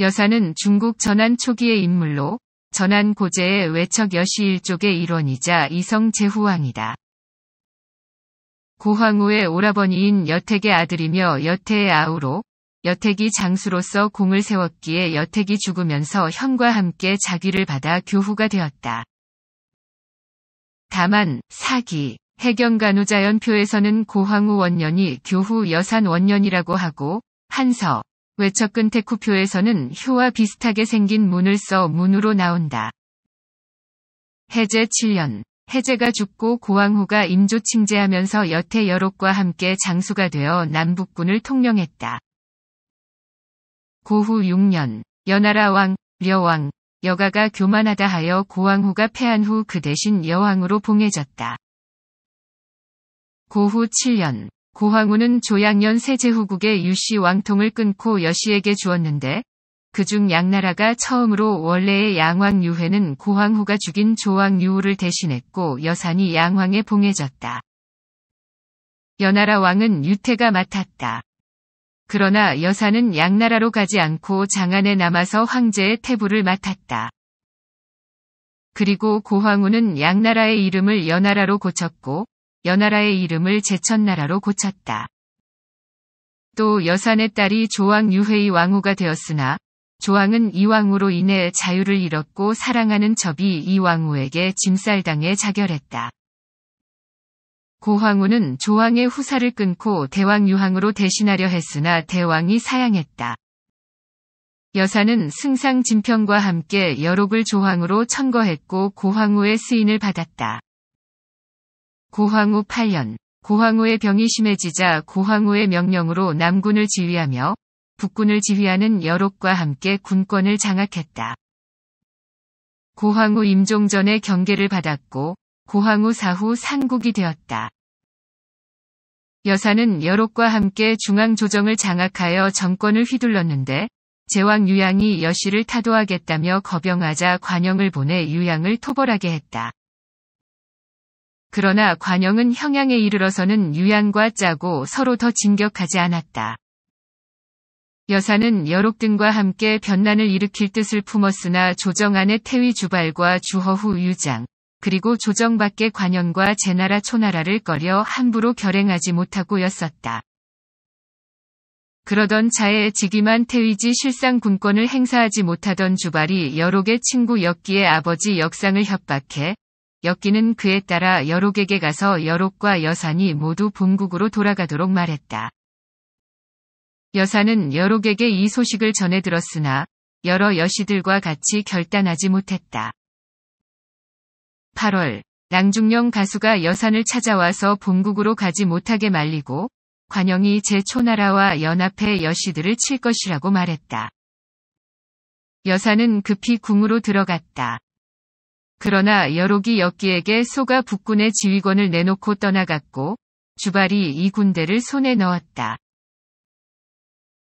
여사는 중국 전한 초기의 인물로 전한 고제의 외척 여시 일족의 일원이자 이성 제후왕이다. 고황후의 오라버니인 여택의 아들이며 여태의 아우로 여택이 장수로서 공을 세웠기에 여택이 죽으면서 형과 함께 자기를 받아 교후가 되었다. 다만 사기, 해경간호자연표에서는 고황후 원년이 교후 여산 원년이라고 하고 한서, 외척근 테쿠표에서는 효와 비슷하게 생긴 문을 써 문으로 나온다. 해제 7년. 해제가 죽고 고왕후가 임조 칭제하면서 여태 여록과 함께 장수가 되어 남북군을 통령했다. 고후 6년. 연하라 왕, 려왕, 여가가 교만하다 하여 고왕후가 패한 후 그 대신 여왕으로 봉해졌다. 고후 7년. 고황우는 조양년 세제후국의 유씨 왕통을 끊고 여씨에게 주었는데 그 중 양나라가 처음으로 원래의 양왕유회는 고황후가 죽인 조왕유우를 대신했고 여산이 양왕에 봉해졌다. 여나라 왕은 유태가 맡았다. 그러나 여사는 양나라로 가지 않고 장안에 남아서 황제의 태부를 맡았다. 그리고 고황후는 양나라의 이름을 여나라로 고쳤고 연나라의 이름을 제천나라로 고쳤다. 또 여산의 딸이 조왕 유회의 왕후가 되었으나 조왕은 이왕후로 인해 자유를 잃었고 사랑하는 첩이 이왕후에게 짐쌀당해 자결했다. 고황후는 조왕의 후사를 끊고 대왕 유황으로 대신하려 했으나 대왕이 사양했다. 여사는 승상 진평과 함께 여록을 조황으로 천거했고 고황후의 스인을 받았다. 고황후 8년 고황후의 병이 심해지자 고황후의 명령으로 남군을 지휘하며 북군을 지휘하는 여록과 함께 군권을 장악했다. 고황후 임종전의 경계를 받았고 고황후 사후 상국이 되었다. 여사는 여록과 함께 중앙조정을 장악하여 정권을 휘둘렀는데 제왕 유양이 여씨를 타도하겠다며 거병하자 관영을 보내 유양을 토벌하게 했다. 그러나 관영은 형양에 이르러서는 유양과 짜고 서로 더 진격하지 않았다. 여사는 여록 등과 함께 변란을 일으킬 뜻을 품었으나 조정안에 태위 주발과 주허후 유장, 그리고 조정 밖에 관영과 제나라 초나라를 꺼려 함부로 결행하지 못하고였었다. 그러던 차에 직임한 태위지 실상 군권을 행사하지 못하던 주발이 여록의 친구였기에 아버지 역상을 협박해 역기는 그에 따라 여록에게 가서 여록과 여산이 모두 본국으로 돌아가도록 말했다. 여산은 여록에게 이 소식을 전해 들었으나 여러 여시들과 같이 결단하지 못했다. 8월 낭중령 가수가 여산을 찾아와서 본국으로 가지 못하게 말리고 관영이 제초나라와 연합해 여시들을 칠 것이라고 말했다. 여사는 급히 궁으로 들어갔다. 그러나 여록이 역기에게 소가 북군의 지휘권을 내놓고 떠나갔고 주발이 이 군대를 손에 넣었다.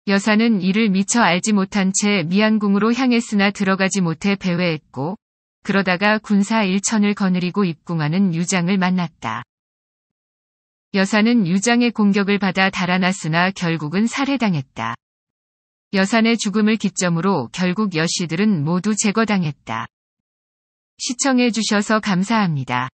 여사는 이를 미처 알지 못한 채 미안궁으로 향했으나 들어가지 못해 배회했고 그러다가 군사 일천을 거느리고 입궁하는 유장을 만났다. 여사는 유장의 공격을 받아 달아났으나 결국은 살해당했다. 여산의 죽음을 기점으로 결국 여씨들은 모두 제거당했다. 시청해주셔서 감사합니다.